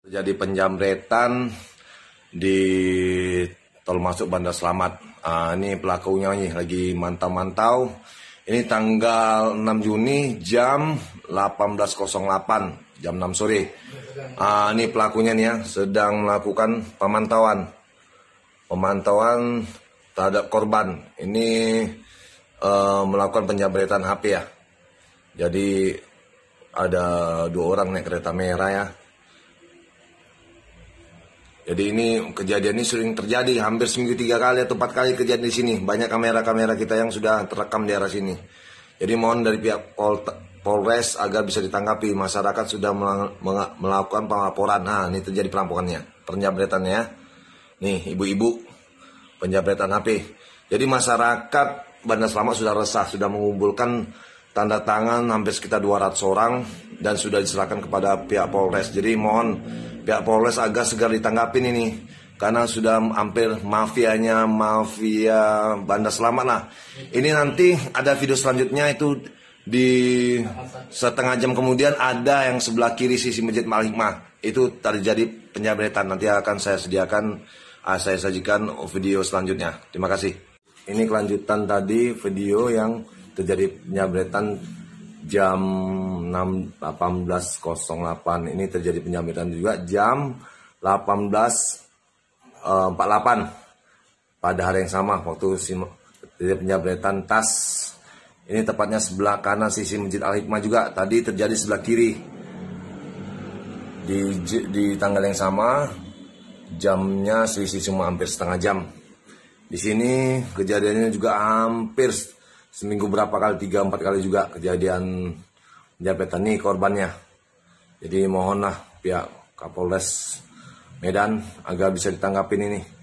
Terjadi penjamretan di tol masuk Bandar Selamat. Uh, ini pelakunya nih lagi mantau-mantau. Ini tanggal 6 Juni jam 18.08 jam 6 sore. Uh, ini pelakunya nih ya sedang melakukan pemantauan. Pemantauan terhadap korban. Ini uh, melakukan penjamretan HP ya. Jadi ada dua orang naik kereta merah ya jadi ini kejadian ini sering terjadi hampir seminggu tiga kali atau empat kali kejadian di sini. Banyak kamera-kamera kita yang sudah terekam di arah sini. Jadi mohon dari pihak Pol Polres agar bisa ditanggapi masyarakat sudah melakukan pelaporan. Nah, ini terjadi perampokannya, penjabretannya Nih, ibu-ibu penjabretan HP. Jadi masyarakat Bandar Selamat sudah resah, sudah mengumpulkan tanda tangan hampir sekitar 200 orang dan sudah diserahkan kepada pihak Polres. Jadi mohon pihak Polres agak segar ditanggapin ini karena sudah hampir mafianya mafia Bandar Selamat lah. Ini nanti ada video selanjutnya itu di setengah jam kemudian ada yang sebelah kiri sisi masjid Malikmah itu terjadi penyabretan nanti akan saya sediakan ah, saya sajikan video selanjutnya terima kasih ini kelanjutan tadi video yang terjadi penyabretan jam 18.08 ini terjadi penyambitan juga jam 18.48 eh, pada hari yang sama waktu terjadi penyambitan tas ini tepatnya sebelah kanan sisi Masjid Al Hikmah juga tadi terjadi sebelah kiri di di tanggal yang sama jamnya sisi cuma hampir setengah jam di sini kejadiannya juga hampir seminggu berapa kali tiga empat kali juga kejadian jabatan nih korbannya jadi mohonlah pihak Kapolres Medan agar bisa ditanggapin ini